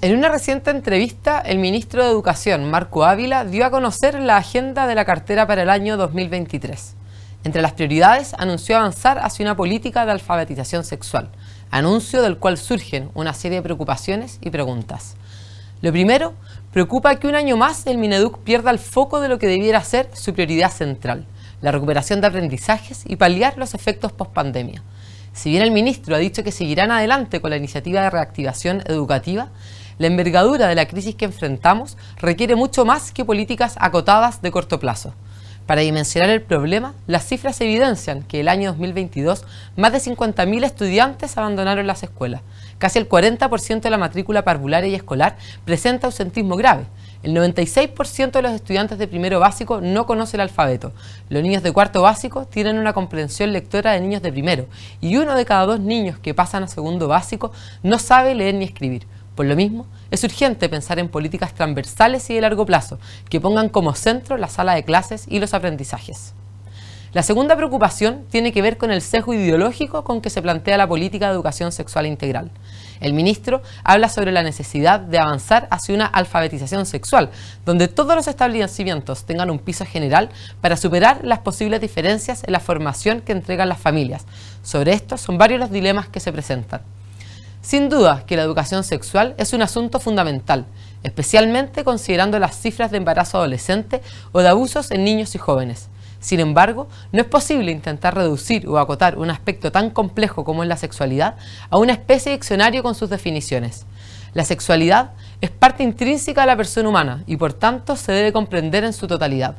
En una reciente entrevista, el ministro de Educación, Marco Ávila, dio a conocer la agenda de la cartera para el año 2023. Entre las prioridades, anunció avanzar hacia una política de alfabetización sexual, anuncio del cual surgen una serie de preocupaciones y preguntas. Lo primero, preocupa que un año más el Mineduc pierda el foco de lo que debiera ser su prioridad central, la recuperación de aprendizajes y paliar los efectos post-pandemia. Si bien el ministro ha dicho que seguirán adelante con la iniciativa de reactivación educativa, la envergadura de la crisis que enfrentamos requiere mucho más que políticas acotadas de corto plazo. Para dimensionar el problema, las cifras evidencian que el año 2022 más de 50.000 estudiantes abandonaron las escuelas. Casi el 40% de la matrícula parvularia y escolar presenta ausentismo grave. El 96% de los estudiantes de primero básico no conoce el alfabeto. Los niños de cuarto básico tienen una comprensión lectora de niños de primero y uno de cada dos niños que pasan a segundo básico no sabe leer ni escribir. Por lo mismo, es urgente pensar en políticas transversales y de largo plazo, que pongan como centro la sala de clases y los aprendizajes. La segunda preocupación tiene que ver con el sesgo ideológico con que se plantea la política de educación sexual integral. El ministro habla sobre la necesidad de avanzar hacia una alfabetización sexual, donde todos los establecimientos tengan un piso general para superar las posibles diferencias en la formación que entregan las familias. Sobre esto son varios los dilemas que se presentan. Sin duda que la educación sexual es un asunto fundamental, especialmente considerando las cifras de embarazo adolescente o de abusos en niños y jóvenes. Sin embargo, no es posible intentar reducir o acotar un aspecto tan complejo como es la sexualidad a una especie de diccionario con sus definiciones. La sexualidad es parte intrínseca de la persona humana y por tanto se debe comprender en su totalidad.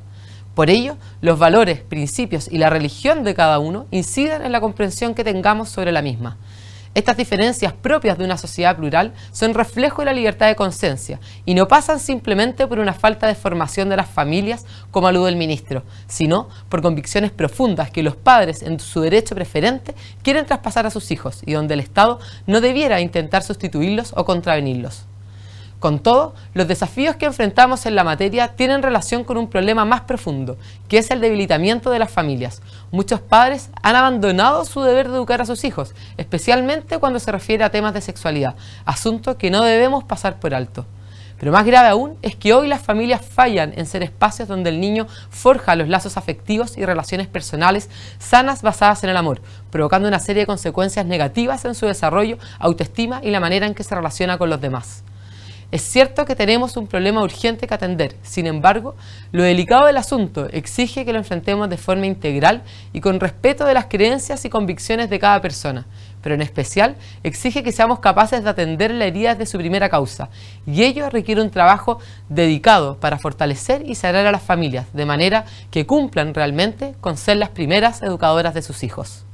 Por ello, los valores, principios y la religión de cada uno inciden en la comprensión que tengamos sobre la misma. Estas diferencias propias de una sociedad plural son reflejo de la libertad de conciencia y no pasan simplemente por una falta de formación de las familias, como alude el ministro, sino por convicciones profundas que los padres, en su derecho preferente, quieren traspasar a sus hijos y donde el Estado no debiera intentar sustituirlos o contravenirlos. Con todo, los desafíos que enfrentamos en la materia tienen relación con un problema más profundo, que es el debilitamiento de las familias. Muchos padres han abandonado su deber de educar a sus hijos, especialmente cuando se refiere a temas de sexualidad, asunto que no debemos pasar por alto. Pero más grave aún es que hoy las familias fallan en ser espacios donde el niño forja los lazos afectivos y relaciones personales sanas basadas en el amor, provocando una serie de consecuencias negativas en su desarrollo, autoestima y la manera en que se relaciona con los demás. Es cierto que tenemos un problema urgente que atender, sin embargo, lo delicado del asunto exige que lo enfrentemos de forma integral y con respeto de las creencias y convicciones de cada persona, pero en especial exige que seamos capaces de atender la herida de su primera causa, y ello requiere un trabajo dedicado para fortalecer y sanar a las familias, de manera que cumplan realmente con ser las primeras educadoras de sus hijos.